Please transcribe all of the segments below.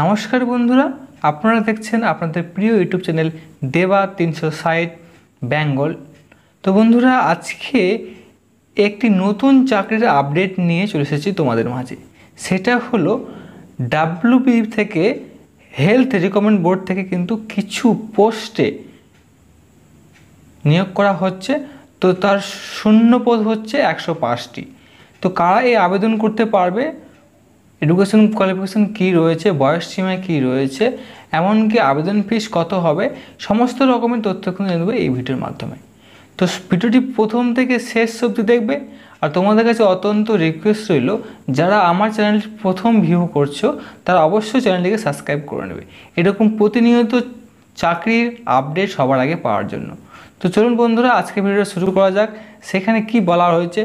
নমস্কার বন্ধুরা আপনারা দেখছেন আপনাদের প্রিয় ইউটিউব চ্যানেল দেবা তিনশো সাইট বেঙ্গল তো বন্ধুরা আজকে একটি নতুন চাকরির আপডেট নিয়ে চলে এসেছি তোমাদের মাঝে সেটা হলো ডাব্লুবি থেকে হেলথ রিকমেন্ড বোর্ড থেকে কিন্তু কিছু পোস্টে নিয়োগ করা হচ্ছে তো তার শূন্য পদ হচ্ছে একশো পাঁচটি তো কারা এই আবেদন করতে পারবে এডুকেশন কোয়ালিফিকেশান কি রয়েছে বয়স সীমা কী রয়েছে এমনকি আবেদন ফিস কত হবে সমস্ত রকমের তথ্য কিন্তু এই ভিডিওর মাধ্যমে তো ভিডিওটি প্রথম থেকে শেষ অবধি দেখবে আর তোমাদের কাছে অত্যন্ত রিকোয়েস্ট রইল যারা আমার চ্যানেল প্রথম ভিউ করছো তারা অবশ্যই চ্যানেলটিকে সাবস্ক্রাইব করে নেবে এরকম প্রতিনিয়ত চাকরির আপডেট সবার আগে পাওয়ার জন্য তো চলুন বন্ধুরা আজকে ভিডিওটা শুরু করা যাক সেখানে কি বলা হয়েছে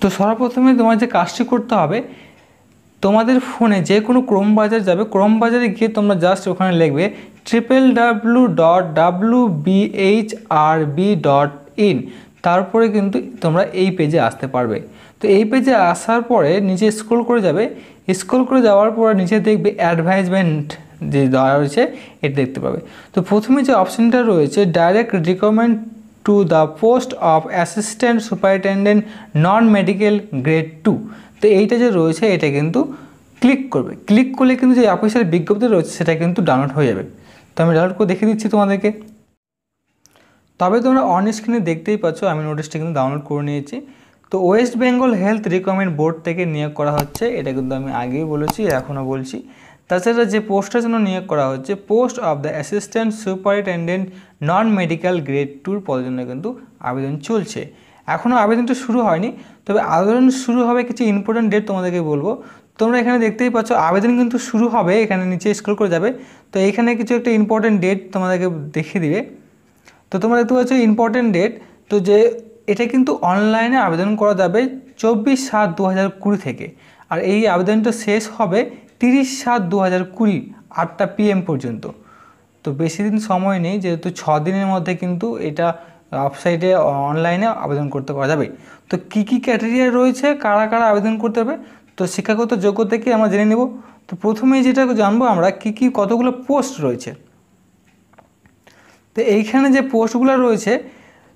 তো সর্বপ্রথমে তোমার যে কাজটি করতে হবে তোমাদের ফোনে যে কোনো ক্রোম বাজার যাবে ক্রোম বাজারে গিয়ে তোমরা জাস্ট ওখানে লিখবে triple W dot W B H R B dot in তারপরে কিন্তু তোমরা এই পেজে আসতে পারবে তো এই পেজে আসার পরে নিচে স্ক্রোল করে যাবে স্ক্রোল করে যাওয়ার পরে নিচে দেখবে অ্যাডভাইজমেন্ট যে দেওয়া রয়েছে এটা দেখতে পাবে তো প্রথমে যে অপশানটা রয়েছে direct recommend to the post of assistant superintendent non medical grade 2 তো এইটা যে রয়েছে এটা কিন্তু ক্লিক করবে ক্লিক করলে কিন্তু যে অফিসের বিজ্ঞপ্তি রয়েছে সেটা কিন্তু ডাউনলোড হয়ে যাবে তো আমি ডাউনলোড করে দেখিয়ে দিচ্ছি তোমাদেরকে তবে তোমরা অন স্ক্রিনে দেখতেই পাচ্ছ আমি নোটিশটা কিন্তু ডাউনলোড করে নিয়েছি তো West Bengal health recommend board থেকে নিয়োগ করা হচ্ছে এটা কিন্তু আমি আগেই বলেছি এখনও বলছি তাছাড়া যে পোস্টটা জন্য নিয়োগ করা হচ্ছে post of the assistant superintendent non medical grade টুর পদের জন্য কিন্তু আবেদন চলছে এখনও আবেদনটা শুরু হয়নি তবে আবেদন শুরু হবে কিছু ইম্পর্টেন্ট ডেট তোমাদেরকে বলবো তোমরা এখানে দেখতেই পাচ্ছ আবেদন কিন্তু শুরু হবে এখানে নিচে স্ক্রল করে যাবে তো এখানে কিছু একটা ইম্পর্টেন্ট ডেট তোমাদেরকে দেখে দিবে তো তোমরা দেখতে পাচ্ছ ইম্পর্টেন্ট ডেট তো যে এটা কিন্তু অনলাইনে আবেদন করা যাবে চব্বিশ সাত দু হাজার কুড়ি থেকে আর এই আবেদনটা শেষ হবে তিরিশ সাত দু হাজার কুড়ি আটটা পিএম পর্যন্ত তো বেশি দিন সময় নেই যেহেতু ছ দিনের মধ্যে কিন্তু এটা ওয়েবসাইটে অনলাইনে আবেদন করতে পারা যাবে তো কি কি ক্যাটেরিয়া রয়েছে কারা কারা আবেদন করতে হবে তো শিক্ষাগত যোগ্যতা কি আমরা জেনে নেব তো প্রথমেই যেটা জানবো আমরা কি কি কতগুলো পোস্ট রয়েছে তো এইখানে যে পোস্টগুলো রয়েছে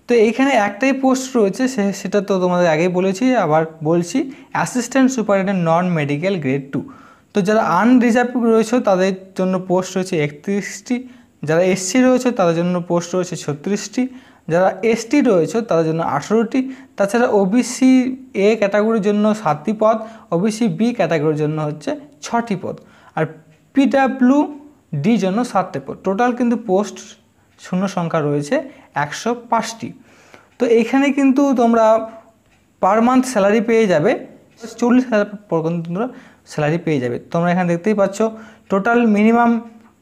তো এইখানে একটাই পোস্ট রয়েছে সেটা তো তোমাদের আগেই বলেছি আবার বলছি assistant superintendent non medical grade two তো যারা আনরিজার্ভ রয়েছে তাদের জন্য পোস্ট রয়েছে একত্রিশটি যারা এসসি রয়েছে তাদের জন্য পোস্ট রয়েছে ছত্রিশটি যারা এসটি রয়েছে তাদের জন্য আঠেরোটি তাছাড়া ওবিসি এ ক্যাটাগরির জন্য সাতটি পদ ওবিসি বি ক্যাটাগরির জন্য হচ্ছে ছটি পদ আর পিডাব্লিউ ডি জন্য সাতটি পদ টোটাল কিন্তু পোস্ট শূন্য সংখ্যা রয়েছে একশো পাঁচটি তো এখানে কিন্তু তোমরা পার মান্থ স্যালারি পেয়ে যাবে চল্লিশ হাজার পর্যন্ত তোমরা স্যালারি পেয়ে যাবে তোমরা এখানে দেখতেই পাচ্ছ টোটাল মিনিমাম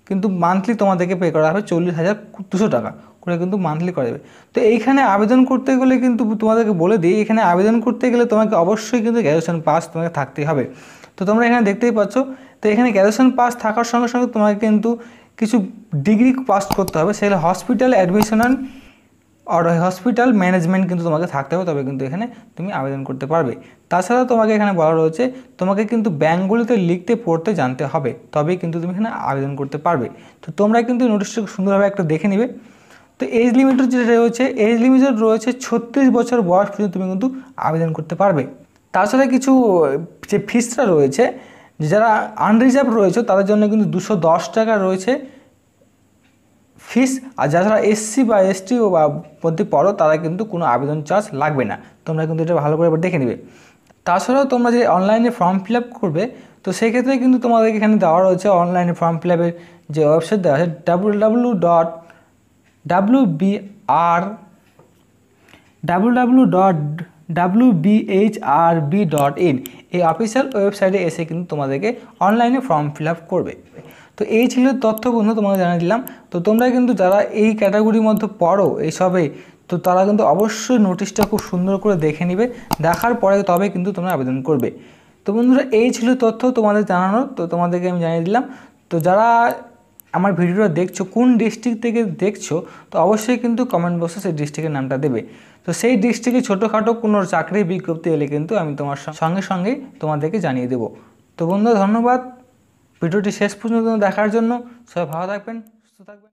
কিন্তু মান্থলি তোমাদেরকে পে করা হবে চল্লিশ হাজার দুশো টাকা করে কিন্তু মান্থলি করা যাবে তো এইখানে আবেদন করতে গেলে কিন্তু তোমাদেরকে বলে দিই এখানে আবেদন করতে গেলে তোমাকে অবশ্যই কিন্তু গ্র্যাজুয়েশন পাস তোমাকে থাকতেই হবে তো তোমরা এখানে দেখতেই পাচ্ছ তো এখানে গ্র্যাজুয়েশন পাস থাকার সঙ্গে সঙ্গে তোমাকে কিন্তু কিছু ডিগ্রি পাস করতে হবে সেগুলো হসপিটাল অ্যাডমিশন আর হসপিটাল ম্যানেজমেন্ট কিন্তু তোমাকে থাকতে হবে তবে কিন্তু এখানে তুমি আবেদন করতে পারবে তাছাড়া তোমাকে এখানে বলা রয়েছে তোমাকে কিন্তু ব্যাঙ্কগুলিতে লিখতে পড়তে জানতে হবে তবেই কিন্তু তুমি এখানে আবেদন করতে পারবে তো তোমরা কিন্তু নোটিশটা সুন্দরভাবে একটা দেখে নেবে তো এজ লিমিট যেটা রয়েছে এজ লিমিট রয়েছে ছত্রিশ বছর বয়স পর্যন্ত তুমি কিন্তু আবেদন করতে পারবে তাছাড়া কিছু যে ফিসটা রয়েছে যারা আনরিজার্ভ রয়েছে তাদের জন্য কিন্তু দুশো দশ টাকা রয়েছে ফিস আর যারা এসসি বা এসটি বা মধ্যে পড়ো তারা কিন্তু কোনো আবেদন চার্জ লাগবে না তোমরা কিন্তু এটা ভালো করে দেখে নেবে তাছাড়াও তোমরা যে অনলাইনে ফর্ম ফিল করবে তো সেক্ষেত্রে কিন্তু তোমাদের এখানে দেওয়া রয়েছে অনলাইনে ফর্ম ফিল যে ওয়েবসাইট দেওয়া আছে W W dot W B R W W dot W B dot in এই অফিসিয়াল ওয়েবসাইটে এসে কিন্তু তোমাদেরকে অনলাইনে ফর্ম ফিল করবে তো এই ছিল তথ্য বন্ধু তোমাকে জানিয়ে দিলাম তো তোমরা কিন্তু যারা এই ক্যাটাগরির মধ্যে পড়ো এইসবে তো তারা কিন্তু অবশ্যই নোটিশটা খুব সুন্দর করে দেখে নিবে দেখার পরে তবে কিন্তু তোমরা আবেদন করবে তো বন্ধুরা এই ছিল তথ্য তোমাদের জানানোর তো তোমাদেরকে আমি জানিয়ে দিলাম তো যারা আমার ভিডিওটা দেখছো কোন ডিস্ট্রিক্ট থেকে দেখছো তো অবশ্যই কিন্তু কমেন্ট বক্সে সেই ডিস্ট্রিক্টের নামটা দেবে তো সেই ডিস্ট্রিক্টে ছোটোখাটো কোনো চাকরির বিজ্ঞপ্তি এলে কিন্তু আমি তোমার সঙ্গে সঙ্গে তোমাদেরকে জানিয়ে দেবো তো বন্ধু ধন্যবাদ ভিডিওটি শেষ পর্যন্ত দেখার জন্য সবাই ভালো থাকবেন সুস্থ থাকবেন